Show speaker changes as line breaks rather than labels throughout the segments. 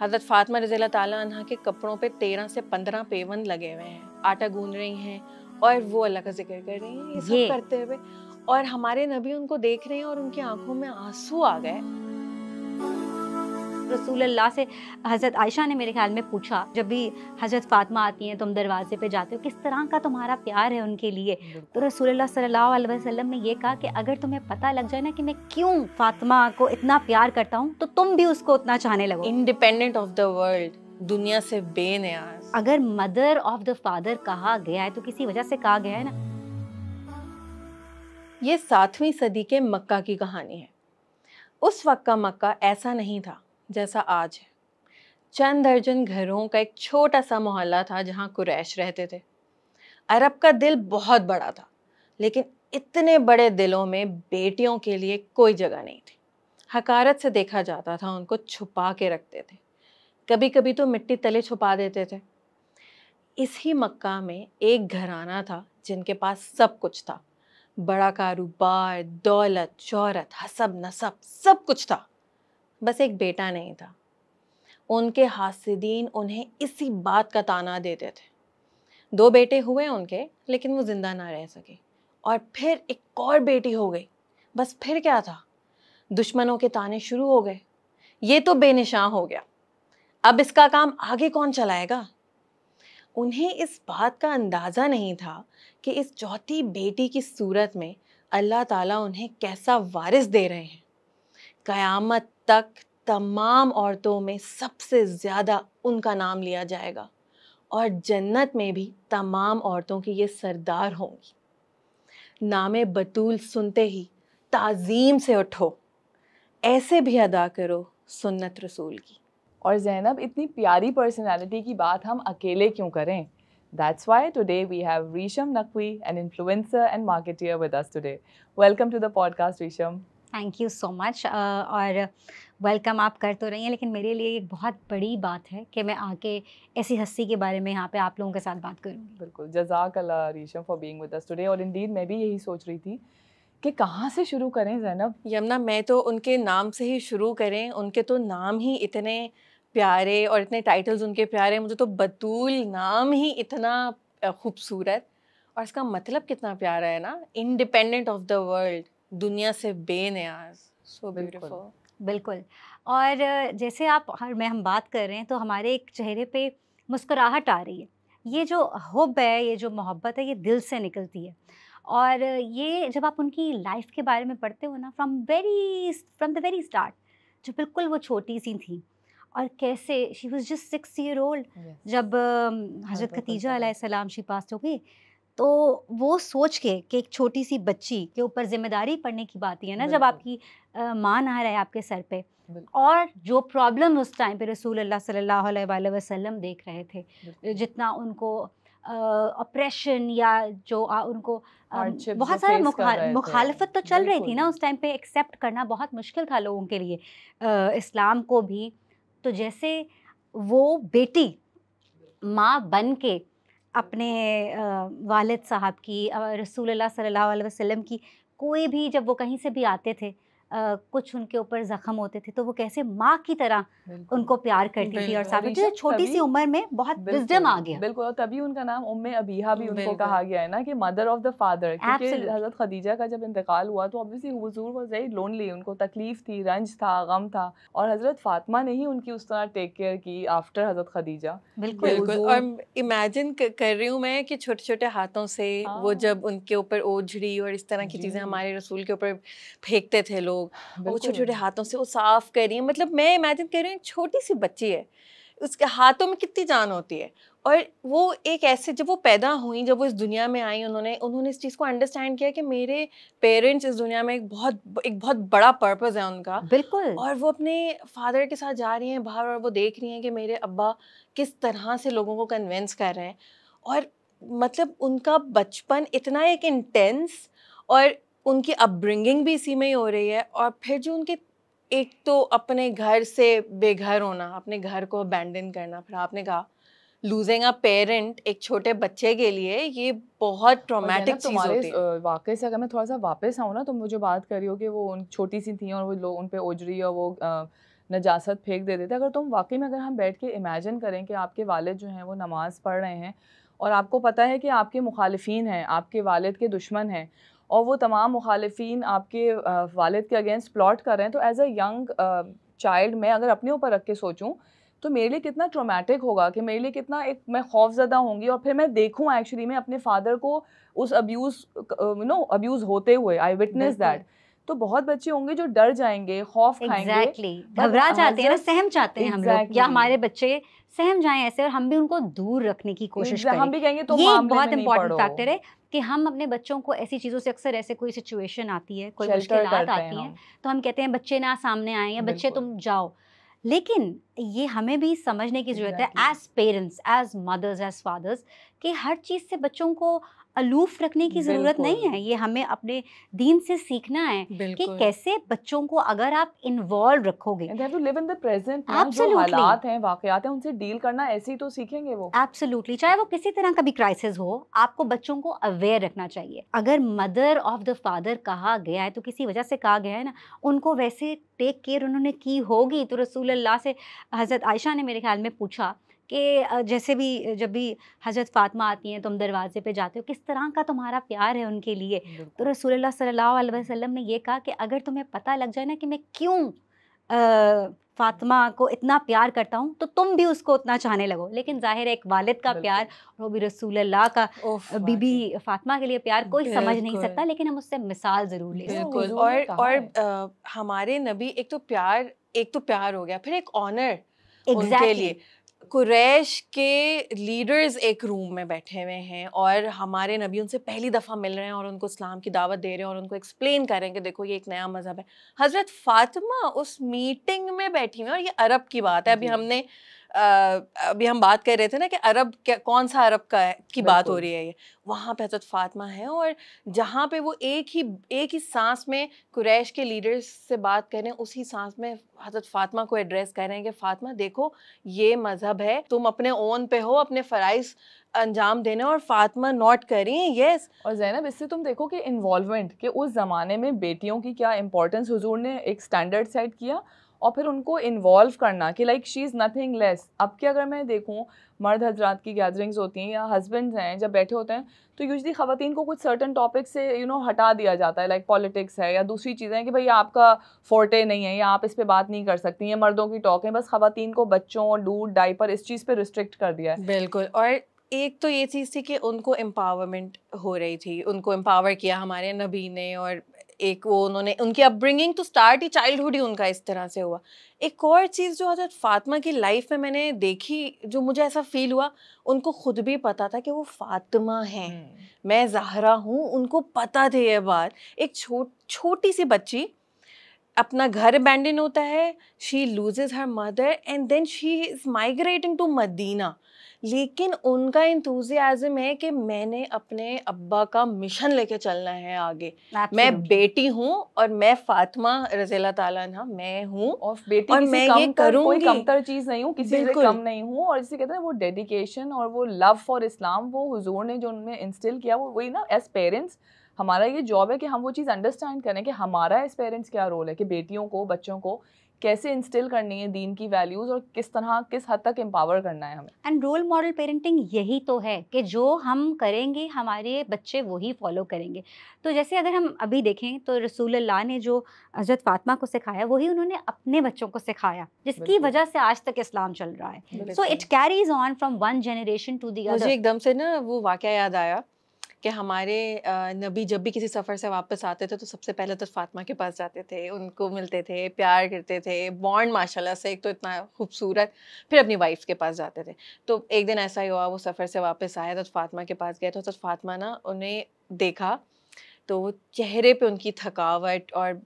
हजरत फातमा रजील तह के कपड़ों पे तेरह से पंद्रह पेवन लगे हुए हैं आटा गूंद रही हैं और वो अल्लाह का जिक्र कर रही हैं ये सब करते हुए और हमारे नबी उनको देख
रहे हैं और उनकी आंखों में आंसू आ गए रसूल अल्लाह से हज़रत आयशा ने मेरे ख्याल में पूछा जब भी हज़रत फातमा आती हैं तुम तो दरवाजे पे जाते हो किस तरह का तुम्हारा प्यार है उनके लिए तो रसूलुल्लाह सल्लल्लाहु अलैहि वसल्लम ने यह कहा कि अगर तुम्हें पता लग जाए ना कि मैं क्यों फातमा को इतना प्यार करता हूँ तो तुम भी उसको उतना चाहने लगो इंडिपेंडेंट ऑफ द वर्ल्ड दुनिया से बेनियाज अगर मदर ऑफ द फादर कहा गया है तो किसी वजह से कहा गया है ना ये सातवीं सदी के
मक्का की कहानी है उस वक्त का मक्का ऐसा नहीं था जैसा आज है चंद दर्जन घरों का एक छोटा सा मोहल्ला था जहाँ कुरैश रहते थे अरब का दिल बहुत बड़ा था लेकिन इतने बड़े दिलों में बेटियों के लिए कोई जगह नहीं थी हकारत से देखा जाता था उनको छुपा के रखते थे कभी कभी तो मिट्टी तले छुपा देते थे इसी मक्का में एक घराना था जिनके पास सब कुछ था बड़ा कारोबार दौलत शहरत हसब नसब सब कुछ था बस एक बेटा नहीं था उनके हासिदीन उन्हें इसी बात का ताना देते थे दो बेटे हुए उनके लेकिन वो ज़िंदा ना रह सके और फिर एक और बेटी हो गई बस फिर क्या था दुश्मनों के ताने शुरू हो गए ये तो बेनिशां हो गया अब इसका काम आगे कौन चलाएगा उन्हें इस बात का अंदाज़ा नहीं था कि इस चौथी बेटी की सूरत में अल्लाह ताला उन्हें कैसा वारिस दे रहे हैं क़यामत तक तमाम औरतों में सबसे ज़्यादा उनका नाम लिया जाएगा और जन्नत में भी तमाम औरतों की ये सरदार होंगी नाम बतूल सुनते ही ताज़ीम से उठो ऐसे भी अदा करो सुन्नत रसूल की और
जैनब इतनी प्यारी पर्सनालिटी की बात हम अकेले क्यों करें that's why today we have Resham Naqvi an influencer and marketeer with us today welcome to the podcast Resham
thank you so much और वेलकम आप कर तो रही हैं लेकिन मेरे लिए एक बहुत बड़ी बात है कि मैं आके ऐसी हस्ती के बारे में यहाँ पे आप लोगों के साथ बात करूँगी
बिल्कुल जजाक अल्लाह Resham for being with us today और इंडीड मैं भी यही सोच रही थी
कि कहाँ से शुरू करें
जैनब यमुना मैं तो उनके नाम से ही शुरू करें उनके तो नाम ही इतने प्यारे और इतने टाइटल्स उनके प्यारे मुझे तो बतूल नाम ही इतना खूबसूरत और इसका मतलब कितना प्यारा है ना इंडिपेंडेंट ऑफ द वर्ल्ड दुनिया से बेनियाज
सो ब्यूटीफुल बिल्कुल और जैसे आप हर में हम बात कर रहे हैं तो हमारे एक चेहरे पे मुस्कुराहट आ रही है ये जो हुब है ये जो मोहब्बत है ये दिल से निकलती है और ये जब आप उनकी लाइफ के बारे में पढ़ते हो ना from very from the very start जो बिल्कुल वो छोटी सी थी और कैसे she was just six year old जब हाँ, हजरत खतीजा सलाम शी पास हो गई तो वो सोच के कि एक छोटी सी बच्ची के ऊपर जिम्मेदारी पड़ने की बात ही है ना जब आपकी माँ ना रहे आपके सर पे और जो प्रॉब्लम उस टाइम पे रसूल अल्लाह सल्लल्लाहु अलैहि वसल्लम देख रहे थे जितना उनको ऑपरेशन या जो आ, उनको बहुत सारा मुखा, मुखालफत तो चल रही थी ना उस टाइम पे एक्सेप्ट करना बहुत मुश्किल था लोगों के लिए आ, इस्लाम को भी तो जैसे वो बेटी माँ बन के अपने वालिद साहब की रसूल सल्लल्लाहु अलैहि वसल्लम की कोई भी जब वो कहीं से भी आते थे कुछ उनके ऊपर जख्म होते थे तो वो कैसे माँ की तरह उनको प्यार करती थी और साबित छोटी सी उम्र में बहुत विजडम आ गया बिल्कुल और तभी उनका नाम उम्मे अबीहा भी उनको कहा
गया है ना कि मदर ऑफ द फादर क्योंकि हजरत खदीजा का जब इंतकाल हुआ तो ऑब्वियसली हुजूर वाज वेरी लोनली उनको तकलीफ थी रंज था गम था और हजरत फातिमा ने ही उनकी उस तरह टेक केयर की आफ्टर हजरत खदीजा बिल्कुल और
इमेजिन कर रही हूँ मैं कि छोटे छोटे हाथों से वो हाँ। जब उनके ऊपर ओझड़ी और इस तरह की चीजें हमारे रसूल के ऊपर फेंकते थे लोग लोग वो छोटे छोटे हाथों से वो साफ कर रही है मतलब मैं इमेजिन कर रही हूँ छोटी सी बच्ची है उसके हाथों में कितनी जान होती है और वो एक ऐसे जब वो पैदा हुई जब वो इस दुनिया में आई उन्होंने उन्होंने इस चीज़ को अंडरस्टैंड किया कि मेरे पेरेंट्स इस दुनिया में एक बहुत एक बहुत बड़ा पर्पज़ है उनका बिल्कुल और वो अपने फादर के साथ जा रही हैं बाहर और वो देख रही हैं कि मेरे अब्बा किस तरह से लोगों को कन्वेंस कर रहे हैं और मतलब उनका बचपन इतना एक इंटेंस और उनकी अपब्रिंगिंग भी इसी में ही हो रही है और फिर जो उनके एक तो अपने घर से बेघर होना अपने घर को अबैंडन करना फिर आपने कहा लूजिंग अ पेरेंट एक छोटे बच्चे के लिए ये बहुत ट्रोमेटिक तुम्हारे
वाकई से अगर मैं थोड़ा सा वापस आऊँ ना तो मुझे बात रही हो कि वो उन छोटी सी थी और वो लोग उन पर ओजरी और वो नजासत फेंक देते थे अगर तुम वाकई में अगर हम बैठ के इमेजिन करें कि आपके वालद जो हैं वो नमाज़ पढ़ रहे हैं और आपको पता है कि आपके मुखालफी हैं आपके वालद के दुश्मन हैं और वो तमाम मुखालफी आपके वालद के अगेंस्ट प्लॉट कर रहे हैं तो एज़ अ यंग चाइल्ड मैं अगर अपने ऊपर रख के सोचूँ तो मेरे लिए कितना ट्रोमेटिक होगा कि मेरे लिए कितना एक मैं खौफजदा होंगी और फिर मैं देखूँ एक्चुअली मैं अपने फादर को उस अब्यूज़ यू नो अब्यूज़ होते हुए आई विटनेस दैट तो बहुत
बच्चे होंगे जो डर जाएंगे खौफ exactly. घबरा जाते हैं ना सहम जाते हैं exactly. हम लोग या हमारे बच्चे सहम जाएं ऐसे और हम भी उनको दूर रखने की कोशिश exactly. करें हम भी कहेंगे तो ये बहुत इम्पोर्टेंट फैक्टर है कि हम अपने बच्चों को ऐसी चीज़ों से अक्सर ऐसे कोई सिचुएशन आती है कोई मुश्किल आती है तो हम कहते हैं बच्चे ना सामने आए या बच्चे तुम जाओ लेकिन ये हमें भी समझने की ज़रूरत है as parents as mothers as fathers कि हर चीज़ से बच्चों को अलूफ रखने की ज़रूरत नहीं है ये हमें अपने दीन से सीखना है कि कैसे बच्चों को अगर आप इन्वॉल्व रखोगे हालात हैं उनसे डील करना ऐसे ही तो सीखेंगे वो एब्सोल्युटली चाहे वो किसी तरह का भी क्राइसिस हो आपको बच्चों को अवेयर रखना चाहिए अगर मदर ऑफ द फादर कहा गया है तो किसी वजह से कहा गया है ना उनको वैसे टेक केयर उन्होंने की होगी तो रसूल अल्लाह से हज़रत आयशा ने मेरे ख्याल में पूछा कि जैसे भी जब भी हज़रत फ़ातिमा आती हैं तुम दरवाज़े पे जाते हो किस तरह का तुम्हारा प्यार है उनके लिए तो रसूल सल्लल्लाहु अलैहि वसल्लम ने ये कहा कि अगर तुम्हें पता लग जाए ना कि मैं क्यों फ़ातिमा को इतना प्यार करता हूँ तो तुम भी उसको उतना चाहने लगो लेकिन जाहिर है एक वालिद का प्यार और वो भी रसूल अल्लाह का बीबी फ़ातिमा के लिए प्यार कोई समझ नहीं सकता लेकिन हम उससे मिसाल ज़रूर ले बिल्कुल तो और
और हमारे नबी एक तो प्यार एक तो प्यार हो गया फिर एक ऑनर exactly. उनके लिए कुरैश के लीडर्स एक रूम में बैठे हुए हैं और हमारे नबी उनसे पहली दफ़ा मिल रहे हैं और उनको इस्लाम की दावत दे रहे हैं और उनको एक्सप्लेन कर रहे हैं कि देखो ये एक नया मज़हब है हज़रत फातिमा उस मीटिंग में बैठी हुई है और ये अरब की बात है अभी हमने अभी हम बात कर रहे थे ना कि अरब क्या कौन सा अरब का है की बात हो रही है ये वहाँ पे हजरत फातमा है और जहाँ पे वो एक ही एक ही सांस में कुरैश के लीडर्स से बात करें उसी सांस में हजरत फातमा को एड्रेस कर रहे हैं कि फातमा देखो ये मज़हब है तुम अपने ओन पे हो अपने फ़राइज अंजाम देने और फातमा नोट करें यस और जैनब इससे तुम देखो कि इन्वॉलमेंट के उस ज़माने में बेटियों की क्या इंपॉर्टेंस
हजूर ने एक स्टैंडर्ड सेट किया और फिर उनको इन्वॉल्व करना कि like she is nothing less अब कि अगर मैं देखूँ मर्द हजरात की गैदरिंग्स होती हैं या हस्बैंड्स हैं जब बैठे होते हैं तो यूजली ख़वान को कुछ सर्टन टॉपिक से यू you नो know, हटा दिया जाता है लाइक like पॉलिटिक्स है या दूसरी चीज़ें हैं कि भाई आपका फोर्टे नहीं है या आप इस पर बात नहीं कर सकती ये मर्दों की टॉक है बस ख़वान को बच्चों
दूध डाइपर इस चीज़ पर रिस्ट्रिक्ट कर दिया है बिल्कुल और एक तो ये चीज़ थी कि उनको एम्पावरमेंट हो रही थी उनको एम्पावर किया हमारे नबी ने और एक वो उन्होंने उनकी अपब्रिंगिंग तो स्टार्ट ही चाइल्डहुड ही उनका इस तरह से हुआ एक और चीज़ जो हजरत फातिमा की लाइफ में मैंने देखी जो मुझे ऐसा फील हुआ उनको खुद भी पता था कि वो फातिमा हैं हम्म। मैं जहरा हूँ उनको पता थे ये बात एक छोट छोटी सी बच्ची अपना घर बैंडिन होता है she lose her mother and then she is migrating to Medina लेकिन उनका इंथुजियाज्म है कि मैंने अपने अब्बा का मिशन लेके चलना है आगे Absolutely. मैं बेटी हूँ और मैं फातिमा रजीला ताला मैं हूँ और बेटी और मैं ये करूँगी कमतर
चीज़ नहीं हूँ किसी से कम नहीं हूँ और इसे कहते हैं वो डेडिकेशन और वो लव फॉर इस्लाम वो हुजूर ने जो उनमें इंस्टिल किया वो वही ना एज पेरेंट्स हमारा ये जॉब है कि हम वो चीज़ अंडरस्टैंड करें कि हमारा एज पेरेंट्स क्या रोल है कि बेटियों को बच्चों को कैसे इंस्टिल करनी है दीन की वैल्यूज़ और किस तरह किस
हद तक एम्पावर करना है हमें एंड रोल मॉडल पेरेंटिंग यही तो है कि जो हम करेंगे हमारे बच्चे वही फॉलो करेंगे तो जैसे अगर हम अभी देखें तो रसूल अल्लाह ने जो हजरत फातमा को सिखाया वही उन्होंने अपने बच्चों को सिखाया जिसकी वजह से आज तक इस्लाम चल रहा है so it carries on from one generation to the एकदम से ना वो वाक़ याद आया
कि हमारे नबी जब भी किसी सफ़र से वापस आते थे तो सबसे पहले तो फातिमा के पास जाते थे उनको मिलते थे प्यार करते थे बॉन्ड माशाल्लाह से एक तो इतना खूबसूरत फिर अपनी वाइफ के पास जाते थे तो एक दिन ऐसा ही हुआ वो सफ़र से वापस आया तो फातिमा के पास गया तो, तो फातिमा ना उन्हें देखा तो चेहरे पे उनकी थकावट और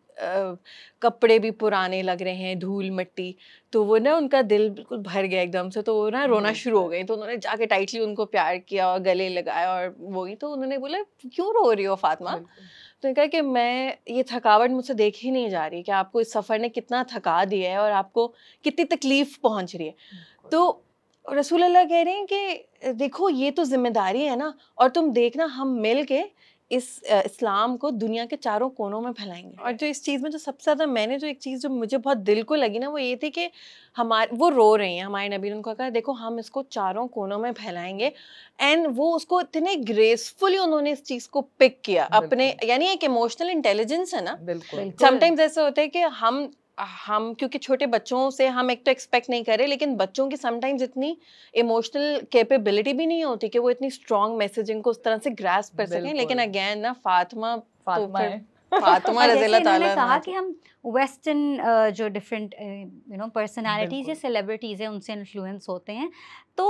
कपड़े भी पुराने लग रहे हैं धूल मिट्टी तो वो ना उनका दिल बिल्कुल भर गया एकदम से तो वो ना रोना हम्म, शुरू हो गई तो उन्होंने जाके टाइटली उनको प्यार किया और गले लगाया और वो ही तो उन्होंने बोला क्यों रो रही हो फातिमा तो कहा कि मैं ये थकावट मुझसे देख ही नहीं जा रही कि आपको इस सफ़र ने कितना थका दिया है और आपको कितनी तकलीफ़ पहुंच रही है तो रसूल अल्लाह कह रहे हैं कि देखो ये तो जिम्मेदारी है ना और तुम देखना हम मिल के इस इस्लाम को दुनिया के चारों कोनों में फैलाएंगे और जो इस चीज़ में जो सबसे ज़्यादा मैंने जो एक चीज़ जो मुझे बहुत दिल को लगी ना वो ये थी कि हमारे वो रो रहे हैं हमारे नबी उनको कहा देखो हम इसको चारों कोनों में फैलाएंगे एंड वो उसको इतने ग्रेसफुली उन्होंने इस चीज़ को पिक किया अपने यानी एक इमोशनल इंटेलिजेंस है ना समटाइम्स ऐसे होता है कि हम हम क्योंकि छोटे बच्चों से हम एक तो एक्सपेक्ट नहीं करें लेकिन बच्चों की समटाइम्स इतनी इमोशनल कैपेबिलिटी भी नहीं होती कि वो इतनी स्ट्रॉन्ग मैसेजिंग को उस तरह से
ग्रास कर सकें लेकिन
अगेन ना फातिमा तो फातिमा तो हाँ, तुम्हारा जिला ताला कहा हाँ। कि
हम वेस्टर्न जो डिफरेंट यू नो पर्सनालिटीज़ या सेलिब्रिटीज़ हैं उनसे इन्फ्लुएंस होते हैं तो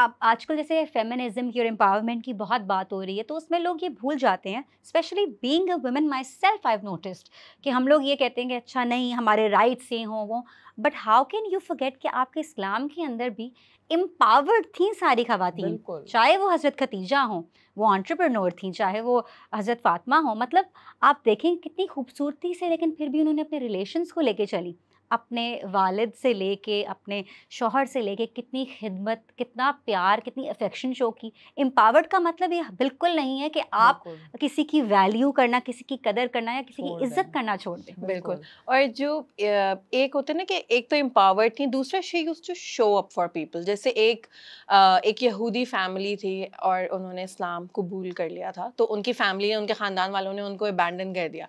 आप आजकल जैसे फेमिनिज्म की और एम्पावरमेंट की बहुत बात हो रही है तो उसमें लोग ये भूल जाते हैं specially being a women myself I noticed कि हम लोग ये कहते हैं कि अच्छा नहीं हमारे राइट्स ये हों वो but how can you forget कि आपके इस्लाम के अंदर भी एम्पावर्ड थी सारी खातन चाहे वो हजरत खतीजा हों वो ऑन्ट्रप्रनोर थी चाहे वो हज़रत फातमा हो मतलब आप देखें कितनी खूबसूरती से लेकिन फिर भी उन्होंने अपने रिलेशन्स को लेके चली अपने वालिद से लेके अपने शोहर से लेके कितनी खिदमत कितना प्यार कितनी अफेक्शन शो की एम्पावर्ड का मतलब ये बिल्कुल नहीं है कि आप किसी की वैल्यू करना किसी की कदर करना या किसी की इज्जत करना छोड़ दें बिल्कुल और जो एक होते ना कि एक तो एम्पावर्ड थी दूसरा she use to show up
for people जैसे एक एक यहूदी फैमिली थी और उन्होंने इस्लाम कबूल कर लिया था तो उनकी फैमिली ने उनके ख़ानदान वालों ने उनको अबेंडन कर दिया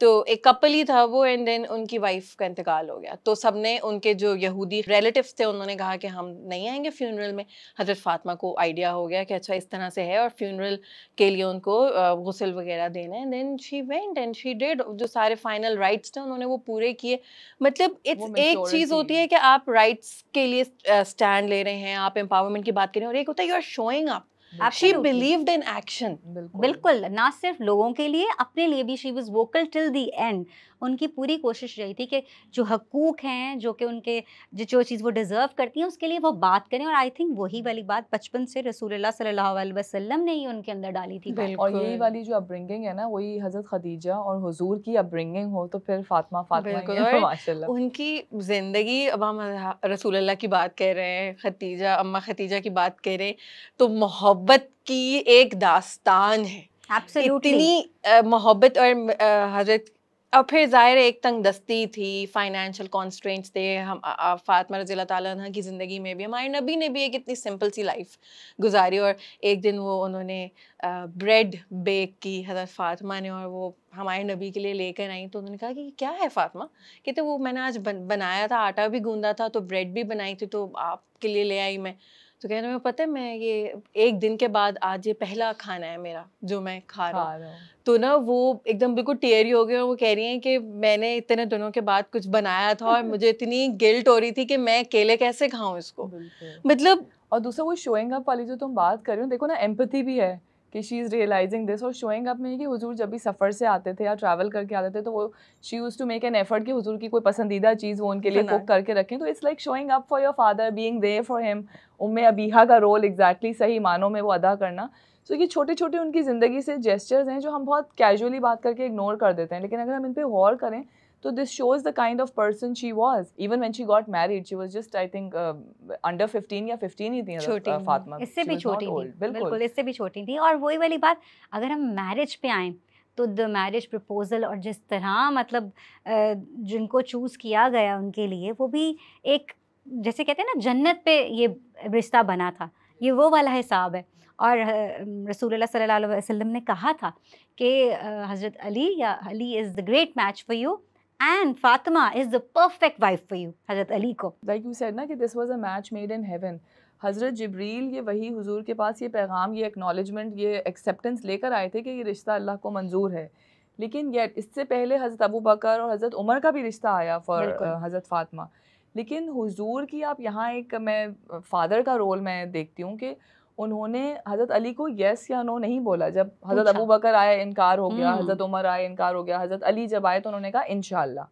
तो एक कपल ही था वो एंड देन उनकी वाइफ का इंतकाल हो गया तो सबने उनके जो यहूदी रिलेटिव्स थे उन्होंने कहा कि हम नहीं आएंगे फ्यूनरल में हजरत फातिमा को आइडिया हो गया कि अच्छा इस तरह से है और फ्यूनरल के लिए उनको गसल वगैरह देना है then she went and she dead जो सारे फाइनल राइट्स थे उन्होंने वो पूरे किए मतलब इट्स एक चीज़ होती है कि आप राइट्स के लिए स्टैंड ले रहे हैं आप एम्पावरमेंट की बात कर रहे हैं और एक होता है you are showing up she believed in action
बिल्कुल ना सिर्फ लोगों के लिए अपने लिए भी she was vocal till the end उनकी पूरी कोशिश रही थी कि जो हकूक़ हैं जो कि उनके जो जो चीज़ वो डिज़र्व करती हैं उसके लिए वो बात करें और आई थिंक वही वाली बात बचपन से रसूल सल्ला वसलम ने ही उनके अंदर डाली थी और यही
वाली जो अपब्रिंगिंग है ना वही हज़रत खदीजा और हजूर की अपब्रिंगिंग हो तो फिर फातमा फातमा
उनकी ज़िंदगी अब हम रसूल की बात कह रहे हैं खतीजा अम्मा खतीजा की बात कह रहे हैं तो मोहब्बत की एक दास्तान है Absolutely. इतनी मोहब्बत और हजरत और फिर जाहिर एक तंग दस्ती थी फाइनेंशियल कॉन्स्टेंट्स थे हम फातमा रजील तह की ज़िंदगी में भी हमारे नबी ने भी एक इतनी सिंपल सी लाइफ गुजारी और एक दिन वो उन्होंने ब्रेड बेक की हज़रत फातमा ने और वो हमारे नबी के लिए लेकर आई तो उन्होंने कहा कि क्या है फातमा कहते वो मैंने आज बन, बनाया था आटा भी गूंदा था तो ब्रेड भी बनाई थी तो आपके लिए ले आई मैं तो कहने में पता है मैं ये एक दिन के बाद आज ये पहला खाना है मेरा जो मैं खा रहा हूँ तो ना वो एकदम बिल्कुल टेयरी हो गई और वो कह रही हैं कि मैंने इतने दिनों के बाद कुछ बनाया था और मुझे इतनी गिल्ट हो रही थी कि मैं केले कैसे खाऊं इसको
मतलब और दूसरा वो शोइंग अप वाली जो तुम बात कर रहे हो देखो ना एम्पथी भी है कि शी इज़ रियलाइजिंग दिस और शोइंग अप में कि हुजूर जब भी सफ़र से आते थे या ट्रैवल करके आते थे तो वो she used to make an effort कि हुजूर की कोई पसंदीदा चीज़ वो उनके लिए कुक करके रखें तो it's like showing up for your father being there for him उम्मे अबीहा का रोल एग्जैक्टली exactly सही मानों में वो अदा करना सो so, ये छोटे छोटे उनकी ज़िंदगी से जेस्चर्स हैं जो हम बहुत कैजुअली बात करके इग्नोर कर देते हैं लेकिन अगर हम इन पर गौर करें तो this shows the kind of person she was even when she got married she was just I think under fifteen या फिफ्टीन ही थी uh, छोटी फातिमा इससे भी छोटी थी बिल्कुल इससे
भी छोटी थी और वही वाली बात अगर हम मैरिज पे आए तो द मैरिज प्रपोज़ल और जिस तरह मतलब जिनको चूज़ किया गया उनके लिए वो भी एक जैसे कहते हैं ना जन्नत पे ये रिश्ता बना था ये वो वाला हिसाब है और रसूल सल्लल्लाहु अलैहि वसल्लम ने कहा था कि हज़रत अली या Ali is the great match for you and Fatima is the perfect wife for you, Hazrat Ali ko. Like you said na ki this was a match made
in heaven. हज़रत जबरील ये वही हुजूर के पास ये पैगाम ये acknowledgement ये acceptance लेकर आए थे कि ये रिश्ता अल्लाह को मंजूर है लेकिन ये इससे पहले हज़रत अबू बकर और हज़रत उमर का भी रिश्ता आया फॉर हज़रत फातमा लेकिन हुजूर की आप यहाँ एक मैं फ़ादर का रोल मैं देखती हूँ कि उन्होंने हज़रत अली को येस या नो नहीं बोला जब हज़रत अच्छा। अबू बकर आए इनकार हो गया हज़रत हम्म। उमर आए इनकार हो गया हज़रत अली जब आए तो उन्होंने कहा इनशाला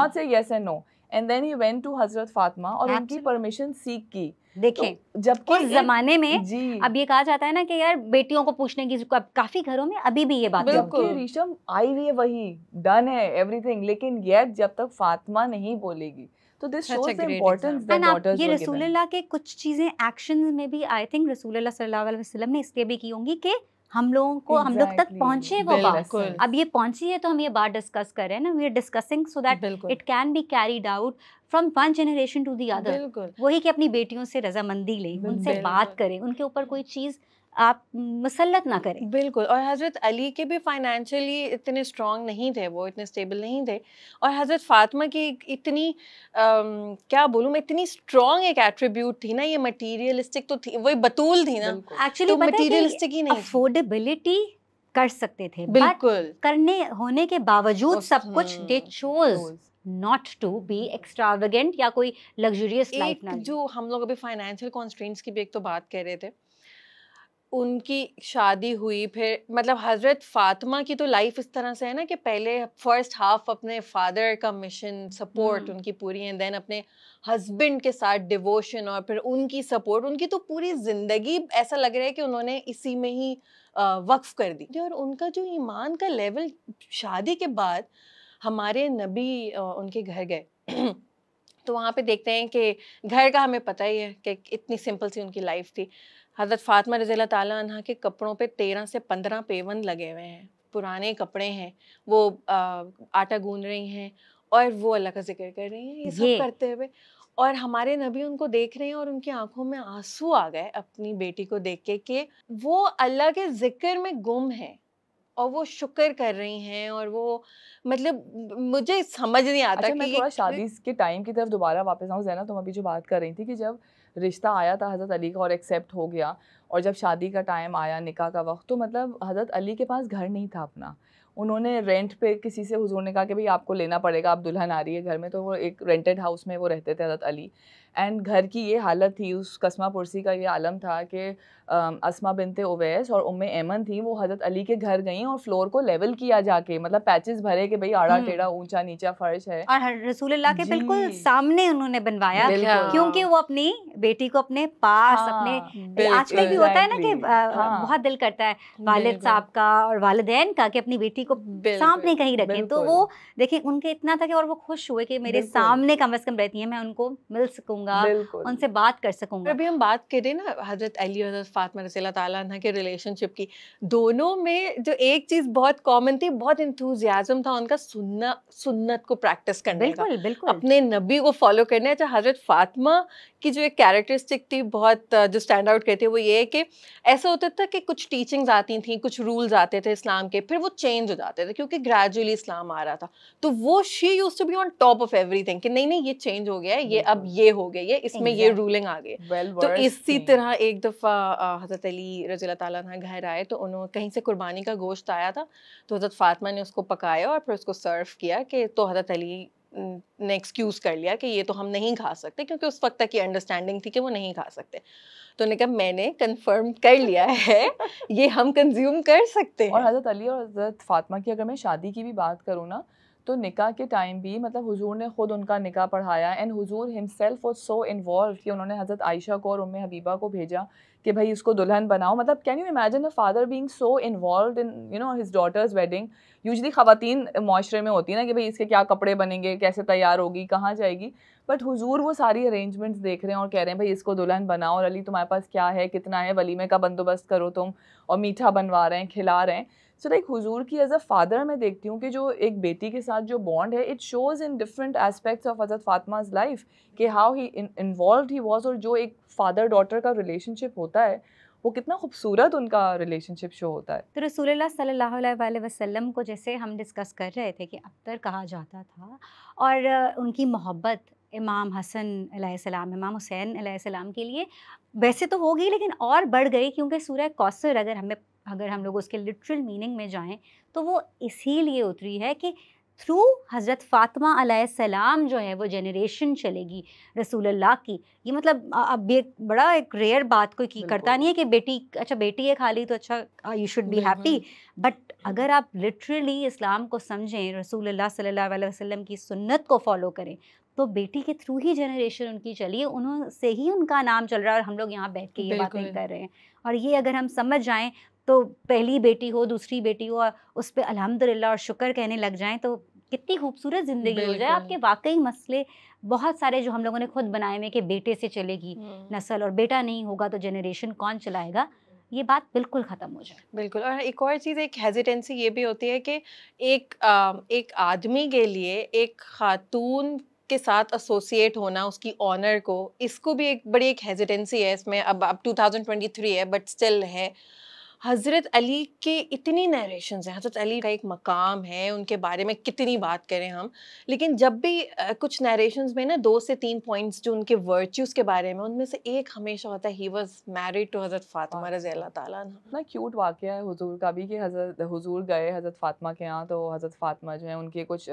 नॉट से yes and no and then he went to हजरत फातिमा और Absolutely. उनकी परमिशन सीख की
देखें तो जबकि उस जमाने में जी अब ये कहा जाता है ना कि यार बेटियों को पूछने की काफी घरों में अभी भी ये बात रीशम
आई हुई है वही डन है एवरीथिंग लेकिन ये जब तक फातिमा नहीं बोलेगी
तो this shows the importance and आप ये रसूलुल्लाह के कुछ चीज़ें एक्शंस में भी आई थिंक रसूलुल्लाह सल्लल्लाहु अलैहि वसल्लम ने इसलिए भी की होंगी कि हम लोगों को exactly. हम लोग तक पहुंचे वो बात अब ये पहुंची है तो हम ये बात डिस्कस कर रहे हैं ना we are discussing so that it can be carried out from one generation to the other वही कि अपनी बेटियों से रजामंदी लें उनसे बात करें उनके ऊपर कोई चीज़ आप मसलत ना करें
बिल्कुल और हज़रत अली के भी फाइनेंशियली इतने स्ट्रॉन्ग नहीं थे वो इतने स्टेबल नहीं थे और हज़रत फातिमा की इतनी आम, क्या बोलूँ मैं इतनी स्ट्रॉन्ग एक एट्रीब्यूट
थी ना ये मटीरियलिस्टिक तो थी वही बतूल थी ना एक्चुअली मटीरियलिस्टिक तो ही नहीं अफोर्डेबिलिटी कर सकते थे बिल्कुल करने होने के बावजूद सब कुछ they chose not to be extravagant या कोई लग्जूरियस लाइफ ना जो हम लोग अभी
फाइनेंशियल कॉन्स्ट्रेंट्स की भी एक तो बात कर रहे थे उनकी शादी हुई फिर मतलब हज़रत फातिमा की तो लाइफ इस तरह से है ना कि पहले फर्स्ट हाफ अपने फादर का मिशन हम्म। सपोर्ट उनकी पूरी है देन अपने हस्बैंड के साथ डिवोशन और फिर उनकी सपोर्ट उनकी तो पूरी ज़िंदगी ऐसा लग रहा है कि उन्होंने इसी में ही वक्फ कर दी और उनका जो ईमान का लेवल शादी के बाद हमारे नबी उनके घर गए तो वहाँ पे देखते हैं कि घर का हमें पता ही है कि इतनी सिंपल सी उनकी लाइफ थी हज़रत फ़ातमा रज़ी तला के कपड़ों पे तेरह से पंद्रह पेवन लगे हुए हैं पुराने कपड़े हैं वो आ, आटा गूंद रही हैं और वो अल्लाह का जिक्र कर रही हैं ये सब करते हुए और हमारे नबी उनको देख रहे हैं और उनकी आंखों में आंसू आ गए अपनी बेटी को देख के कि वो अल्लाह के जिक्र में गुम है और वो शुक्र कर रही हैं और वो मतलब मुझे
समझ नहीं आता अच्छा, कि मैं थोड़ा शादी के टाइम की तरफ दोबारा वापस आऊँ जैना तुम अभी जो बात कर रही थी कि जब रिश्ता आया था हज़रत अली का और एक्सेप्ट हो गया और जब शादी का टाइम आया निका का वक्त तो मतलब हज़रत अली के पास घर नहीं था अपना उन्होंने रेंट पे किसी से हुजूर ने कहा कि भाई आपको लेना पड़ेगा आप दुल्हन आ रही है घर में तो वो एक रेंटेड हाउस में वो रहते थे हज़रत अली एंड घर की ये हालत थी उस कस्मा पुरसी का ये आलम था कि असमा बिनते ओवैस और उम एमन थी वो हजरत अली के घर गई और फ्लोर को लेवल किया जाके मतलब पैचेस भरे के भाई आड़ा हम्म। टेढ़ा ऊंचा नीचा फर्श है
और रसूल के बिल्कुल सामने उन्होंने बनवाया क्योंकि वो अपनी बेटी को अपने पास हाँ, अपने आजकल भी होता है ना कि हाँ। बहुत दिल करता है वालिद साहब का और वालदेन का कि अपनी बेटी को सामने कहीं रखें तो वो देखिए उनके इतना था कि और वो खुश हुए कि मेरे सामने कम अज कम रहती है मैं उनको मिल सकूंगी सकूंगा उनसे बात कर
सकूंगा अभी हम बात करें ना हजरत अली हजरत फातमा रसील तला के रिलेशनशिप की दोनों में जो एक चीज़ बहुत कॉमन थी बहुत इंथ्यूजियाजम था उनका सुनना सुन्नत को प्रैक्टिस करने बिल्कुल बिल्कुल अपने नबी को फॉलो करने चाहे हजरत फातमा की जो एक कैरेक्टरिस्टिक थी बहुत जो स्टैंड आउट करती है वो ये है कि ऐसा होता था कि कुछ टीचिंग्स आती थी कुछ रूल्स आते थे इस्लाम के फिर वो चेंज हो जाते थे क्योंकि ग्रेजुअली इस्लाम आ रहा था तो वो she use to be on top of everything नहीं नहीं ये चेंज हो गया है ये अब ये हो गया है इसमें ये रूलिंग आ गई well तो इसी तरह एक दफ़ा हज़रत अली रजील तह घर आए तो उन्होंने कहीं से कुर्बानी का गोश्त आया था तो हज़रत फातमा ने उसको पकाया और फिर उसको सर्व किया कि तो हज़रत अली ने एक्सक्यूज़ कर लिया कि ये तो हम नहीं खा सकते क्योंकि उस वक्त तक ये अंडरस्टैंडिंग थी कि वो नहीं खा सकते तो उन्होंने कहा मैंने कंफर्म कर लिया है ये हम कंज्यूम
कर सकते हैं और हज़रत अली और हज़रत फातिमा की अगर मैं शादी की भी बात करूँ ना तो निका के टाइम भी मतलब हुजूर ने ख़ुद उनका निका पढ़ाया एंड हुजूर हिमसेल्फ वॉज सो इन्वॉल्व कि उन्होंने हज़रत आयशा को और उम हबीबा को भेजा कि भाई इसको दुल्हन बनाओ मतलब can you imagine a father being so involve in you know his daughters wedding usually खातन माशरे में होती है ना कि भाई इसके क्या कपड़े बनेंगे कैसे तैयार होगी कहाँ जाएगी बट हुजूर वो सारी अरेंजमेंट्स देख रहे हैं और कह रहे हैं भाई इसको दुल्हन बनाओ और अली तुम्हारे पास क्या है कितना है वलीमे का बंदोबस्त करो तुम और मीठा बनवा रहे हैं खिला रहे हैं सो लाइक हुजूर की एज अ फादर मैं देखती हूँ कि जो एक बेटी के साथ जो बॉन्ड है it shows in different aspects of Hazrat Fatima's life कि how he involve he was और जो एक फादर डॉटर का रिलेशनशिप होता है वो कितना खूबसूरत उनका रिलेशनशिप शो होता है
तो रसूलुल्लाह सल्लल्लाहु अलैहि वसल्लम को जैसे हम डिस्कस कर रहे थे कि अख्तर कहा जाता था और उनकी मोहब्बत इमाम हसन सलाम इमाम हुसैन सलाम के लिए वैसे तो होगी लेकिन और बढ़ गई क्योंकि सूर्य कौसर अगर हमें अगर हम लोग उसके लिटरल मीनिंग में जाएं तो वो इसीलिए उतरी है कि थ्रू हज़रत फ़ातिमा सलाम जो है वो जनरेशन चलेगी अल्लाह की ये मतलब अब ये बड़ा एक रेयर बात कोई की करता नहीं है कि बेटी अच्छा बेटी है खाली तो अच्छा you should be happy but अगर आप लिटरली इस्लाम को समझें अल्लाह सल्लल्लाहु अलैहि वसल्लम की सुन्नत को फॉलो करें तो बेटी के थ्रू ही जनरेशन उनकी चली है उन्होंने से ही उनका नाम चल रहा है और हम लोग यहाँ बैठ के ये बातें कर रहे हैं और ये अगर हम समझ जाएं तो पहली बेटी हो दूसरी बेटी हो उस पर अलहमदिल्ला और शुक्र कहने लग जाएँ तो कितनी खूबसूरत ज़िंदगी हो जाए आपके वाकई मसले बहुत सारे जो हम लोगों ने खुद बनाए हुए कि बेटे से चलेगी हम्म। नस्ल और बेटा नहीं होगा तो जनरेशन कौन चलाएगा ये बात बिल्कुल ख़त्म हो जाए बिल्कुल और एक और चीज़ एक हेजिटेंसी ये भी होती है कि एक आ, एक आदमी के लिए एक
खातून के साथ एसोसिएट होना उसकी ऑनर को इसको भी एक बड़ी एक हेजिटेंसी है इसमें अब अब 2023 है बट स्टिल है हज़रत अली के इतनी नरेशन हैं हज़रत अली का एक मकाम है उनके बारे में कितनी बात करें हम लेकिन जब भी कुछ नरेशन में ना दो से तीन पॉइंट्स जो उनके वर्च्यूज़ के बारे में उनमें से एक हमेशा होता है ही वॉज मैरिड टू हज़रत फ़ातिमा हाँ। रज़ी अल्लाह ताला इतना क्यूट वाक़ है हुजूर का
भी कि हज़रत हुजूर गए हज़रत फ़ातिमा के यहाँ तो हज़रत फ़ातिमा जो है उनके कुछ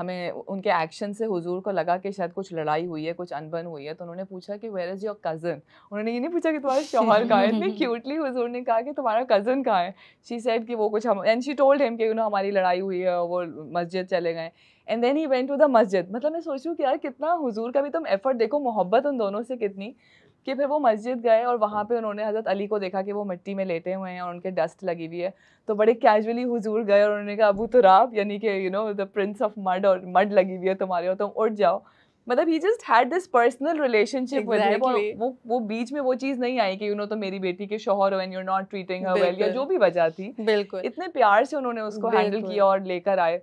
हमें उनके एक्शन से हुजूर को लगा कि शायद कुछ लड़ाई हुई है कुछ अनबन हुई है तो उन्होंने पूछा कि वेयर इज़ योर कज़न उन्होंने ये नहीं पूछा कि तुम्हारा शोहर कहाँ है इतनी क्यूटली हुजूर ने कहा कि तुम्हारा कज़न कहाँ है शी सेड कि वो कुछ हम एंड शी टोल्ड हिम कि यू नो हमारी लड़ाई हुई है वो मस्जिद चले गए and then he went to the masjid मतलब मैं सोचूँ कि यार कितना हुजूर का भी तुम एफर्ट देखो मोहब्बत उन दोनों से कितनी कि फिर वो मस्जिद गए और वहाँ हाँ। पे उन्होंने हज़रत अली को देखा कि वो मिट्टी में लेटे हुए हैं और उनके डस्ट लगी हुई है तो बड़े कैजुअली हुजूर गए और उन्होंने कहा अबू राब यानी कि you know the prince of mud और मड लगी हुई है तुम्हारे और तुम उठ जाओ मतलब he just had this personal relationship with him वो वो बीच में वो चीज नहीं आई कि यू नो तो मेरी बेटी के शोहर हो and you not treating her well या जो भी वजह थी बिल्कुल इतने प्यार से उन्होंने उसको हैंडल किया और लेकर आए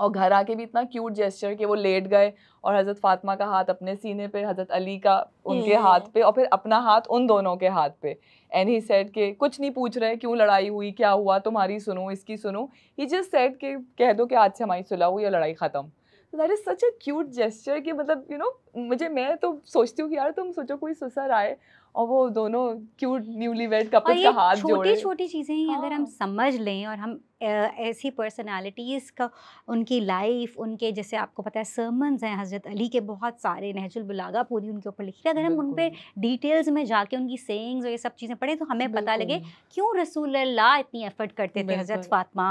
और घर आके भी इतना क्यूट जेस्चर कि वो लेट गए और हज़रत फातिमा का हाथ अपने सीने पे हज़रत अली का उनके हम्म। हाथ पे और फिर अपना हाथ उन दोनों के हाथ पे एंड ही सेट के कुछ नहीं पूछ रहे क्यों लड़ाई हुई क्या हुआ तुम्हारी सुनो इसकी सुनो ही जस्ट सेट के कह दो कि आज से हमारी सुलह हुई और लड़ाई ख़त्म that is such a cute gesture कि मतलब यू you नो know, मुझे मैं तो सोचती हूँ कि यार तुम सोचो कोई ससर आए और वो दोनों क्यूट न्यूली वेड कपल का हाथ जोड़े छोटी
छोटी चीज़ें ही हाँ। अगर हम हाँ। समझ लें और हम ऐसी पर्सनालिटीज़ का उनकी लाइफ उनके जैसे आपको पता है सर्मन्स हैं हज़रत अली के बहुत सारे नहजुल बुलागा पूरी उनके ऊपर लिखी अगर हम उन पर डिटेल्स में जाके उनकी सेंग्स और ये सब चीज़ें पढ़ें तो हमें पता लगे क्यों रसूल अल्लाह इतनी एफर्ट करते थे हज़रत फातमा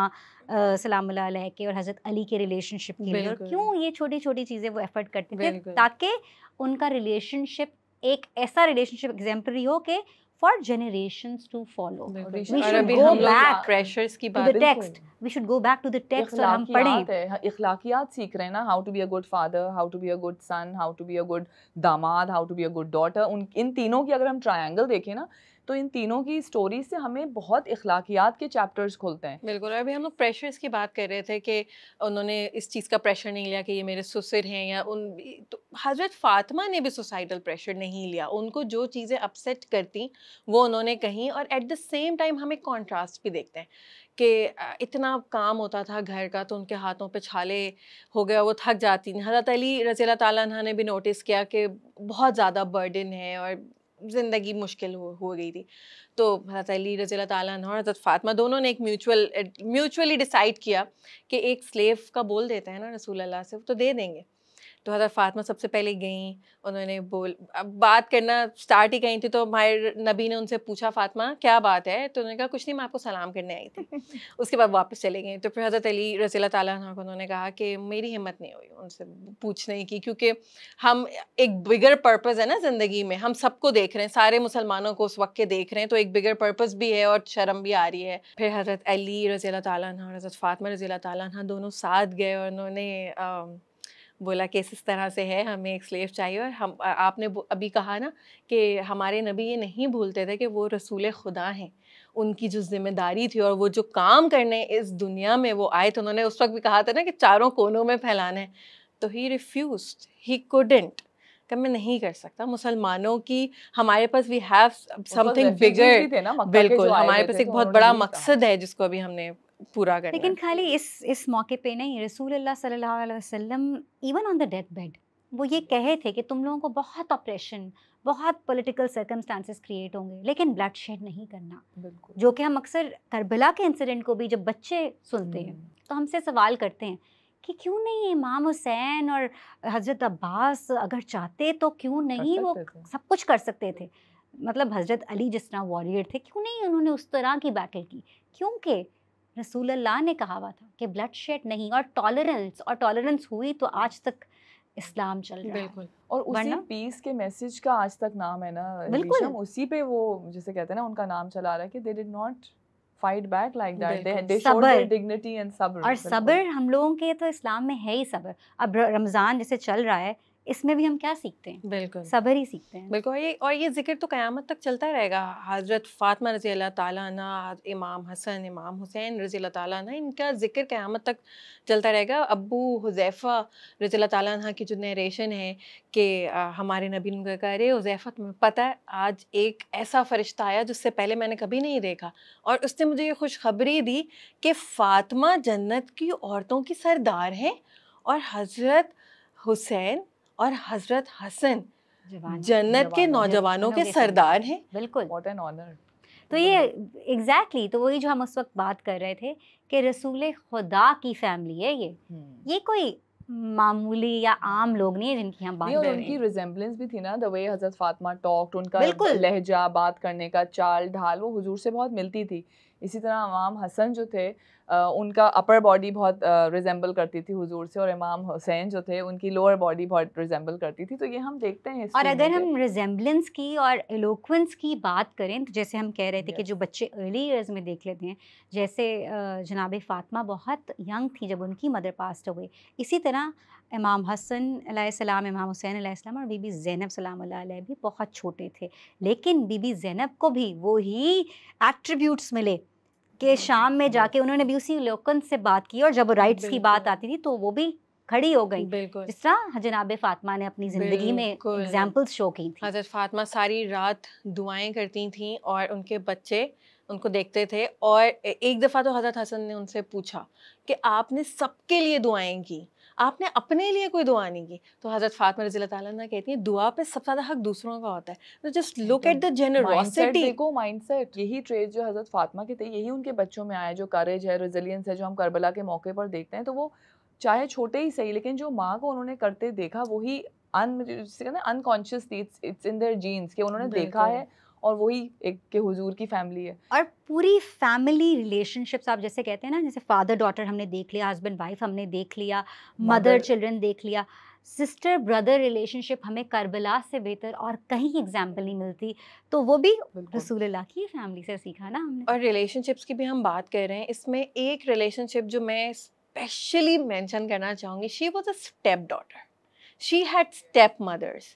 सलाम के और हज़रत अली के रिलेशनशिप के लिए और क्यों ये छोटी छोटी चीज़ें वो एफर्ट करते थे ताकि उनका रिलेशनशिप एक ऐसा रिलेशनशिप एग्जाम्पलरी हो कि for generation to follow we should go back to the text hmm हाँ, पढ़ें हाँ, इखलाकियात सीख रहे हैं ना
how to be a good father how to be a good son how to be a good damad how to be a good daughter उन इन तीनों की अगर हम ट्रायंगल देखें ना तो इन तीनों की स्टोरी से हमें बहुत अखलाकियात के चैप्टर्स खुलते हैं
बिल्कुल अभी हम लोग प्रेशर्स की बात कर रहे थे कि उन्होंने इस चीज़ का प्रेशर नहीं लिया कि ये मेरे सुसर हैं या उन तो हज़रत फातिमा ने भी सुसाइडल प्रेशर नहीं लिया उनको जो चीज़ें अपसेट करती वो उन्होंने कहीं और एट द सेम टाइम हमें कॉन्ट्रास्ट भी देखते हैं कि इतना काम होता था घर का तो उनके हाथों पे छाले हो गया वो थक जाती हज़रत अली रज़ी ताला ने भी नोटिस किया कि बहुत ज़्यादा बर्डन है और ज़िंदगी मुश्किल हो हो गई थी तो हज़रत अली रज़ी तैन और हज़रत फातमा दोनों ने एक म्यूचुअल म्यूचुअली डिसाइड किया कि एक स्लेव का बोल देते हैं ना रसूल अल्लाह से तो दे देंगे तो हज़रत फातमा सबसे पहले गई उन्होंने बोल अब बात करना स्टार्ट ही गई थी तो हमारे नबी ने उनसे पूछा फातमा क्या बात है तो उन्होंने कहा कुछ नहीं मैं आपको सलाम करने आई थी उसके बाद वापस चले गए तो फिर हज़रत अली रसीला तला को उन्होंने कहा कि मेरी हिम्मत नहीं हुई उनसे पूछने की क्योंकि हम एक बिगर पर्पज़ है ना ज़िंदगी में हम सबको देख रहे हैं सारे मुसलमानों को उस वक्त के देख रहे हैं तो एक बिगर पर्पज़ भी है और शर्म भी आ रही है फिर हज़रत अली रजील तैन और हज़रत फ़ातमा रज़ी तैन दोनों साथ गए और उन्होंने बोला कि इस तरह से है हमें एक स्लेव चाहिए और हम आपने अभी कहा ना कि हमारे नबी ये नहीं भूलते थे कि वो रसूल खुदा हैं उनकी जो जिम्मेदारी थी और वो जो काम करने इस दुनिया में वो आए थे तो उन्होंने उस वक्त भी कहा था ना कि चारों कोनों में फैलाना है तो ही रिफ्यूज ही कुडेंट कब मैं नहीं कर सकता मुसलमानों की हमारे पास वी हैव समथिंग बिगर बिल्कुल हमारे पास एक तो बहुत बड़ा मकसद है जिसको अभी हमने पूरा करना लेकिन खाली इस
इस मौके पे नहीं रसूल अल्लाह सल्लल्लाहु अलैहि वसल्लम even on the deathbed वो ये कहे थे कि तुम लोगों को बहुत ऑपरेशन बहुत पॉलिटिकल सर्कमस्टांसिस क्रिएट होंगे लेकिन ब्लड शेड नहीं करना जो कि हम अक्सर करबला के इंसिडेंट को भी जब बच्चे सुनते हैं हम्म। तो हमसे सवाल करते हैं कि क्यों नहीं इमाम हुसैन और हज़रत अब्बास अगर चाहते तो क्यों नहीं वो सब कुछ कर सकते थे मतलब हज़रत अली जिस तरह वॉरियर थे क्यों नहीं उन्होंने उस तरह की बैटल की क्योंकि रसूल अल्लाह ने कहा हुआ था कि ब्लड शेड नहीं और टॉलरेंस और टॉलरेंस हुई तो आज तक इस्लाम चल रहा बिल्कुल और उसी पीस के मैसेज का आज तक नाम है ना
बिल्कुल उसी पे वो जैसे कहते हैं ना उनका नाम चला रहा है कि they did not fight back like that they showed dignity and sabr और सब्र
हम लोगों के तो इस्लाम में है ही सब्र अब रमज़ान जैसे चल रहा है इसमें भी हम क्या सीखते हैं बिल्कुल सबर ही सीखते हैं बिल्कुल और ये और ये
जिक्र तो क़यामत तक चलता रहेगा हज़रत फ़ातिमा रज़ी अल्लाह ताला इमाम हसन इमाम हुसैन रज़ी अल्लाह ताला इनका जिक्र क़यामत तक चलता रहेगा अबू हुजैफ़ा रज़ी अल्लाह ताला की जो नरेशन है कि हमारे नबी ने कहा अरे हुजैफ़ा तुम्हें पता है आज एक ऐसा फ़रिश्ता आया जिससे पहले मैंने कभी नहीं देखा और उसने मुझे ये खुशखबरी दी कि फ़ातिमा जन्नत की औरतों की सरदार हैं और हज़रत
हुसैन और हजरत हसन जन्नत के नौजवानों के सरदार हैं बिल्कुल तो ये एग्जैक्टली exactly, तो वही जो हम उस वक्त बात कर रहे थे कि रसूल खुदा की फैमिली है ये हम्म। ये कोई मामूली या आम लोग नहीं है जिनकी हम बात कर रहे हैं उनकी रिजेम्बलेंस भी थी ना द वे हजरत फातिमा टॉक्ट उनका
लहजा बात करने का चाल ढाल वो हुजूर से बहुत मिलती थी इसी तरह इमाम हसन जो थे आ, उनका अपर बॉडी बहुत रिजेंबल करती थी हुजूर से और इमाम हुसैन जो थे उनकी लोअर बॉडी बहुत रिजेंबल करती थी तो ये हम देखते हैं और अगर हम
रिजेंबलेंस की और एलोक्वेंस की बात करें तो जैसे हम कह रहे थे yes. कि जो बच्चे अर्ली ईयर्स में देख लेते हैं जैसे जनाब फातमा बहुत यंग थी जब उनकी मदर पास्ट हो गई इसी तरह इमाम हसन सलाम इमाम हुसैन सलाम और बीबी ज़ैनब सलाम भी बहुत छोटे थे लेकिन बीबी ज़ैनब को भी वो ही एट्रीब्यूट्स मिले कि हम्म, शाम में हम्म। जाके उन्होंने भी उसी लोकन से बात की और जब राइट्स की बात आती थी तो वो भी खड़ी हो गई बिल्कुल जिस तरह जनाब फातिमा ने अपनी ज़िंदगी में एग्जाम्पल्स शो की थी हज़रत फातिमा सारी
रात दुआएं करती थी और उनके बच्चे उनको देखते थे और एक दफ़ा तो हज़रत हसन ने उनसे पूछा कि आपने सबके लिए दुआएं की आपने अपने लिए कोई दुआ नहीं की तो हज़रत फातमा रजी तला कहती है दुआ पे सबसे ज़्यादा हक दूसरों का होता है तो just look at the generosity देखो
माइंडसेट यही ट्रेड जो हज़रत फातमा के थे यही उनके बच्चों में आया जो करेज है रेजिलियंस है जो हम करबला के मौके पर देखते हैं तो वो चाहे छोटे ही सही लेकिन जो माँ को उन्होंने करते देखा वही अन जिससे कहते हैं unconscious it's in their genes कि उन्होंने देखा है
और वही एक के हुजूर की फैमिली है और पूरी फैमिली रिलेशनशिप्स आप जैसे कहते हैं ना जैसे फादर डॉटर हमने देख लिया हस्बैंड वाइफ हमने देख लिया मदर चिल्ड्रन देख लिया सिस्टर ब्रदर रिलेशनशिप हमें करबला से बेहतर और कहीं एग्जाम्पल नहीं मिलती तो वो भी रसूल की फैमिली से सीखा ना हमने और रिलेशनशिप्स की भी हम बात कर रहे
हैं इसमें एक रिलेशनशिप जो मैं स्पेशली मेंशन करना चाहूँगी she was a stepdaughter she had stepmothers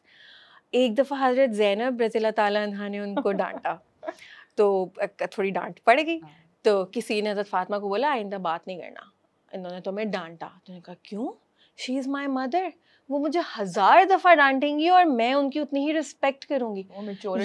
एक दफ़ा हजरत जैनब रजील्ला तहा ने उनको डांटा तो थोड़ी डांट पड़ गई हाँ। तो किसी ने हजरत फातिमा को बोला आइंदा बात नहीं करना इन्होंने तो मैं डांटा तो उन्होंने कहा क्यों शी इज़ माई मदर वो मुझे हजार दफा डांटेंगी और मैं उनकी उतनी ही रिस्पेक्ट करूंगी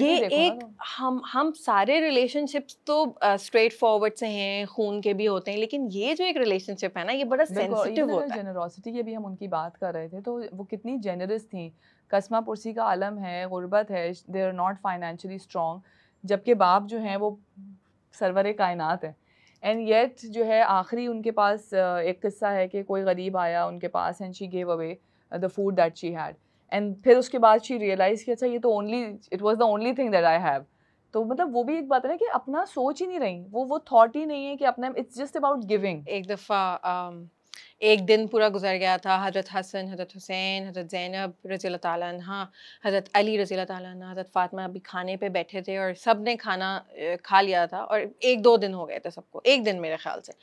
ये एक हम हम सारे रिलेशनशिप्स तो स्ट्रेट uh, फॉरवर्ड से हैं खून के भी होते हैं लेकिन ये जो एक रिलेशनशिप है ना ये बड़ा सेंसिटिव होता है
जेनरोसिटी की भी हम उनकी बात कर रहे थे तो वो कितनी जेनरस थी कस्मा पुरसी का आलम है गुर्बत है they are not financially strong जबकि बाप जो हैं वो सरवर कायनात है एंड येट जो है आखिरी उनके पास एक किस्सा है कि कोई गरीब आया उनके पास and she gave away the food that she had and फिर उसके बाद शी रियलाइज़ कि अच्छा ये तो only it was the only thing that I have तो मतलब वो भी एक बात है ना कि अपना सोच ही नहीं रही वो वो थॉट ही नहीं है कि अपना इट्स जस्ट अबाउट गिविंग
एक दफ़ा um, एक दिन पूरा गुजर गया था हज़रत हसन हज़रत हुसैन हज़रत ज़ैनब रज़ी तह हज़रत अली रजील तह हज़रत फ़ातिमा अभी खाने पे बैठे थे और सब ने खाना खा लिया था और एक दो दिन हो गए थे सबको एक दिन मेरे ख्याल से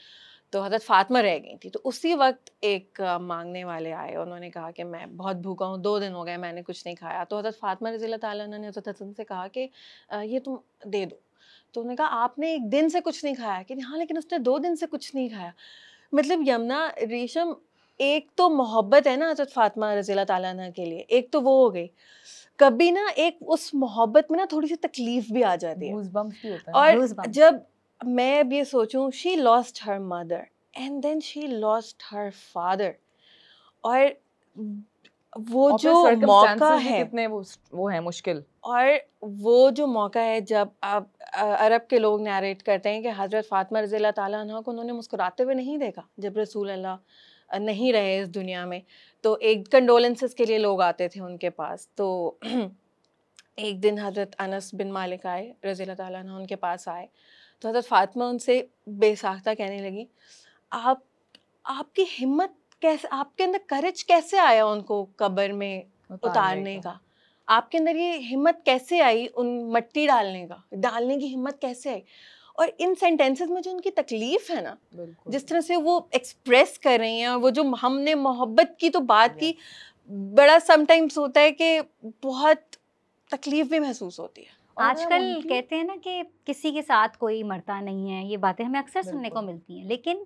तो हजरत फातमा रह गई थी तो उसी वक्त एक मांगने वाले आए उन्होंने कहा कि मैं बहुत भूखा हूँ दो दिन हो गए मैंने कुछ नहीं खाया तो हजरत फातमा रज़ी तैन ने हजरत हसन से कहा कि ये तुम दे दो तो उन्होंने कहा आपने एक दिन से कुछ नहीं खाया कि हाँ लेकिन उसने दो दिन से कुछ नहीं खाया मतलब यमुना रेशम एक तो मोहब्बत है ना हजरत फातमा रज़ी तैन के लिए एक तो वो हो गई कभी ना एक उस मोहब्बत में ना थोड़ी सी तकलीफ भी आ जाती है और जब मैं अब ये सोचूं she lost her mother and then she lost her father और वो और जो मौका है कितने
वो वो है मुश्किल
और वो जो मौका है जब आप अरब के लोग नारेट करते हैं कि हज़रत फातमा रज़ी तला को उन्होंने मुस्कुराते हुए नहीं देखा जब रसूल अल्लाह नहीं रहे इस दुनिया में तो एक कंडोलेंसेस के लिए लोग आते थे उनके पास तो एक दिन हज़रत अनस बिन मालिक आए रज़ी तला उनके पास आए तो हजरत फातिमा उनसे बेसाख्ता कहने लगी आप आपकी हिम्मत कैसे आपके अंदर करेज कैसे आया उनको कब्र में उतारने, का।, का आपके अंदर ये हिम्मत कैसे आई उन मट्टी डालने का डालने की हिम्मत कैसे आई और इन सेंटेंसेस में जो उनकी तकलीफ है ना जिस तरह से वो एक्सप्रेस कर रही हैं और वो जो हमने मोहब्बत की तो बात की
बड़ा समटाइम्स होता है कि बहुत तकलीफ भी महसूस होती है आजकल कहते हैं ना कि किसी के साथ कोई मरता नहीं है ये बातें हमें अक्सर सुनने को मिलती हैं लेकिन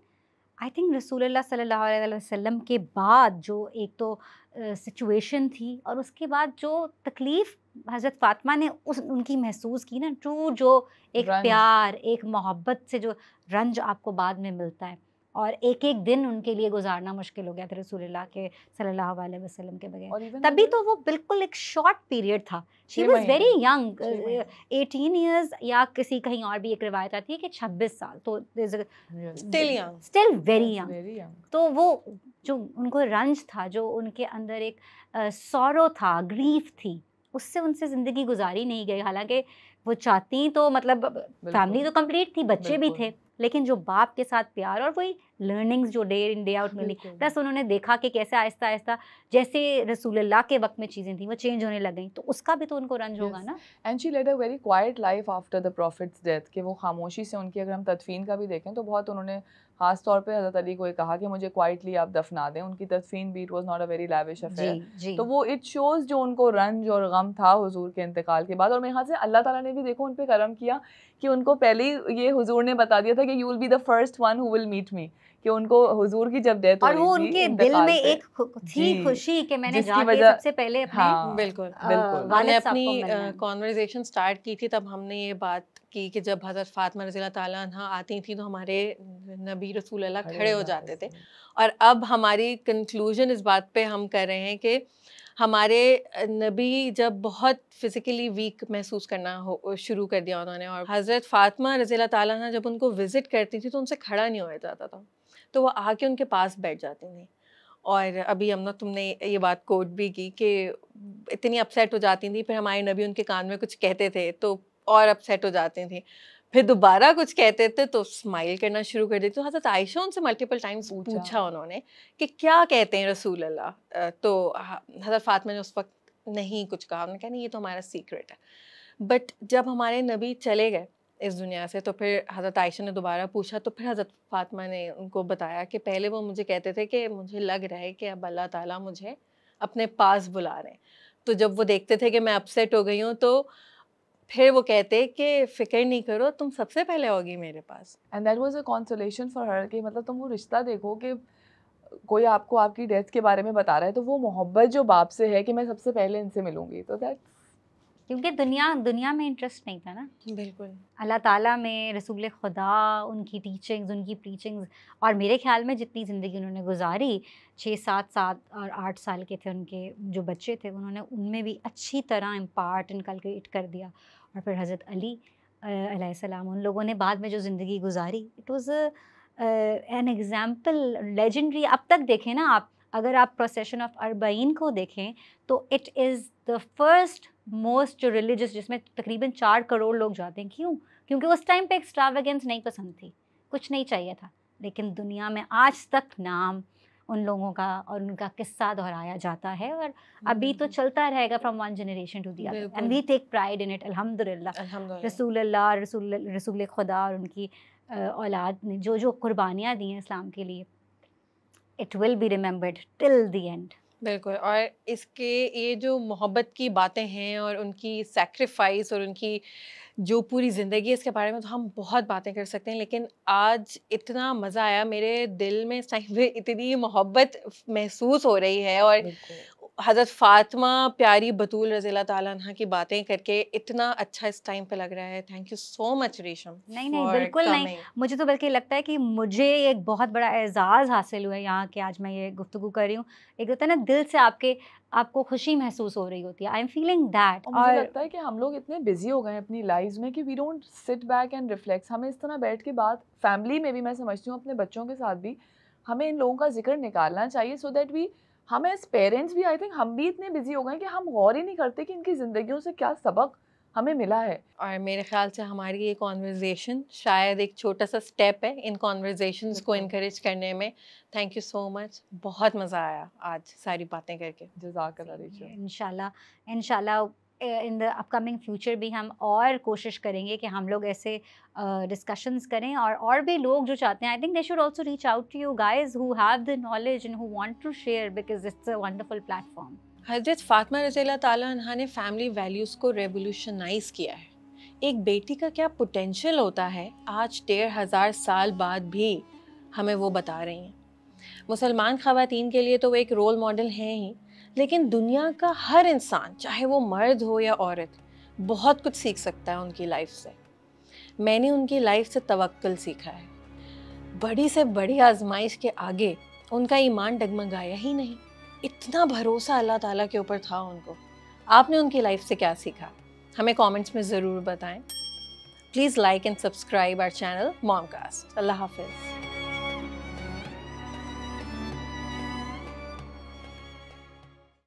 आई थिंक रसूलुल्लाह सल्लल्लाहु अलैहि वसल्लम के बाद जो एक तो सिचुएशन uh, थी और उसके बाद जो तकलीफ़ हज़रत फ़ातिमा ने उस उनकी महसूस की ना ट्रू जो एक प्यार एक मोहब्बत से जो रंज आपको बाद में मिलता है और एक एक दिन उनके लिए गुजारना मुश्किल हो गया था रसूल के सल्लल्लाहु के बगैर तभी तो वो बिल्कुल एक शॉर्ट पीरियड था she was very young eighteen years या किसी कहीं और भी एक रिवायत आती है कि छब्बीस साल तो स्टिल वेरी यंग तो वो जो उनको रंज था जो उनके अंदर एक सौरव था ग्रीफ थी उससे उनसे ज़िंदगी गुजारी नहीं गई हालांकि वो चाहती तो मतलब फैमिली तो कंप्लीट थी बच्चे भी थे लेकिन जो बाप के साथ प्यार और वही लर्निंग्स जो डे इन डे आउट मिली प्लस उन्होंने देखा कि कैसे आहिस्ता आहिस्ता जैसे रसूलुल्लाह के वक्त में चीज़ें थी वो चेंज होने लग गई तो उसका भी तो उनको रंज होगा ना and she led
a very quiet life after the prophet's death कि वो खामोशी से उनकी अगर हम तदफीन का भी देखें तो बहुत उन्होंने खास तौर पे हजरत अली को ये कहा कि मुझे क्वाइटली आप दफना दें उनकी तदफीन भी it was not a very lavish affair तो वो इट शोज जो उनको रंज और गम था हुजूर के इंतकाल के बाद और मेरे ख्याल से अल्लाह ताला ने भी देखो उन पर करम किया कि उनको पहले ही ये हुजूर ने बता दिया था कि you will be the first one who will meet me कि उनको हुजूर की जब डेथ और वो उनके दिल में एक
थी खुशी कि मैंने जाके सबसे पहले अपने हाँ, बिल्कुल बिल्कुल मैंने अपनी
कॉन्वर्जेशन स्टार्ट की थी तब हमने ये बात की कि जब हज़रत फातमा रजील तह आती थी तो हमारे नबी रसूल अल्लाह खड़े हो जाते थे और अब हमारी कंक्लूजन इस बात पे हम कर रहे हैं कि हमारे नबी जब बहुत फिज़िकली वीक महसूस करना हो शुरू कर दिया उन्होंने और हज़रत फ़ातिमा रज़ी तब उनको विज़िट करती थी तो उनसे खड़ा नहीं हो जाता था तो वो आके उनके पास बैठ जाती थी और अभी हम ना तुमने ये बात कोट भी की कि इतनी अपसेट हो जाती थी फिर हमारे नबी उनके कान में कुछ कहते थे तो और अपसेट हो जाती थी फिर दोबारा कुछ कहते थे तो स्माइल करना शुरू कर देती तो हजरत आयशा उनसे मल्टीपल टाइम्स पूछा, पूछा उन्होंने कि क्या कहते हैं रसूल अल्लाह तो हजरत फातमा ने उस वक्त नहीं कुछ कहा उन्होंने कहा नहीं ये तो हमारा सीक्रेट है बट जब हमारे नबी चले गए इस दुनिया से तो फिर हज़रत आयशा ने दोबारा पूछा तो फिर हज़रत फातिमा ने उनको बताया कि पहले वो मुझे कहते थे कि मुझे लग रहा है कि अब अल्लाह ताला मुझे अपने पास बुला रहे हैं तो जब वो देखते थे कि मैं अपसेट हो गई हूँ तो फिर वो कहते कि फिक्र नहीं करो तुम सबसे पहले होगी मेरे पास
and that was a consolation for her कि मतलब तुम वो रिश्ता देखो कि कोई आपको आपकी डेथ के बारे में बता रहा है तो वो मोहब्बत जो बाप से है कि मैं सबसे पहले इनसे मिलूंगी तो दैट्स
क्योंकि दुनिया दुनिया में इंटरेस्ट नहीं था ना बिल्कुल अल्लाह ताला में रसूल खुदा उनकी टीचिंग्स उनकी प्रीचिंग्स और मेरे ख्याल में जितनी ज़िंदगी उन्होंने गुजारी छः सात सात और आठ साल के थे उनके जो बच्चे थे उन्होंने उनमें भी अच्छी तरह इम्पार्ट इनकलकेट कर दिया और फिर हज़रत अली सलाम उन लोगों ने बाद में जो ज़िंदगी गुजारी it was an example legendary अब तक देखें ना आप अगर आप प्रोसेशन ऑफ अरबईन को देखें तो it is the first most religious जिसमें तकरीबन चार करोड़ लोग जाते हैं क्यों क्योंकि उस टाइम पे एक्स्ट्रावेगेंस नहीं पसंद थी कुछ नहीं चाहिए था लेकिन दुनिया में आज तक नाम उन लोगों का और उनका किस्सा दोहराया जाता है और अभी तो हम्म। चलता रहेगा from one generation to the and we take pride in it अल्हम्दुलिल्लाह रसूल अल्लाह रसूल रसूल खुदा और उनकी औलाद ने जो जो कुर्बानियाँ दी हैं इस्लाम के लिए it will be remembered till the end बिल्कुल
और इसके ये जो मोहब्बत की बातें हैं और उनकी सेक्रीफाइस और उनकी जो पूरी ज़िंदगी इसके बारे में तो हम बहुत बातें कर सकते हैं लेकिन आज इतना मज़ा आया मेरे दिल में इस टाइम पर इतनी मोहब्बत महसूस हो रही है और हज़रत फ़ातमा प्यारी बतूल रज़ील तला की बातें करके इतना अच्छा इस टाइम पे लग रहा है थैंक यू सो मच रेशम नहीं नहीं बिल्कुल नहीं
मुझे तो बल्कि लगता है कि मुझे एक बहुत बड़ा एजाज़ हासिल हुआ है यहाँ के आज मैं ये गुफ्तु कर रही हूँ एक होता है ना दिल से आपके आपको खुशी महसूस हो रही होती है आई एम फीलिंग दैट और मुझे लगता
है कि हम लोग इतने बिजी हो गए हैं अपनी लाइफ में कि we don't sit back and reflect हमें इस तरह बैठ के बात फैमिली में भी मैं समझती हूँ अपने बच्चों के साथ भी हमें इन लोगों का जिक्र निकालना चाहिए सो दैट वी हम एज पेरेंट्स भी आई थिंक हम भी इतने बिजी हो गए कि हम गौर ही नहीं करते कि इनकी जिंदगी से क्या सबक हमें मिला है
और मेरे ख्याल से हमारी ये कॉन्वर्जेसन शायद एक छोटा सा स्टेप है इन कॉन्वर्जेसन को इनक्रेज करने में थैंक यू सो मच बहुत मज़ा आया आज सारी बातें
करके जजाक इन इनशाला इन द अपकमिंग फ्यूचर भी हम और कोशिश करेंगे कि हम लोग ऐसे डिस्कशंस uh, करें और और भी लोग जो चाहते हैं I think they should also reach out to you guys who have the knowledge and who want to share because it's a wonderful
platform Hazrat Fatima रजीला तला ने फैमिली वैल्यूज़ को रेवोल्यूशनाइज किया है एक बेटी का क्या पोटेंशियल होता है आज डेढ़ हज़ार साल बाद भी हमें वो बता रही हैं मुसलमान ख़वान के लिए तो वो एक रोल मॉडल हैं ही लेकिन दुनिया का हर इंसान चाहे वो मर्द हो या औरत बहुत कुछ सीख सकता है उनकी लाइफ से मैंने उनकी लाइफ से तवक्ल सीखा है बड़ी से बड़ी आजमाइश के आगे उनका ईमान डगमगाया ही नहीं इतना भरोसा अल्लाह ताला के ऊपर था उनको आपने उनकी लाइफ से क्या सीखा हमें कमेंट्स में ज़रूर बताएं please like and subscribe our channel Momcast अल्लाह हाफिज़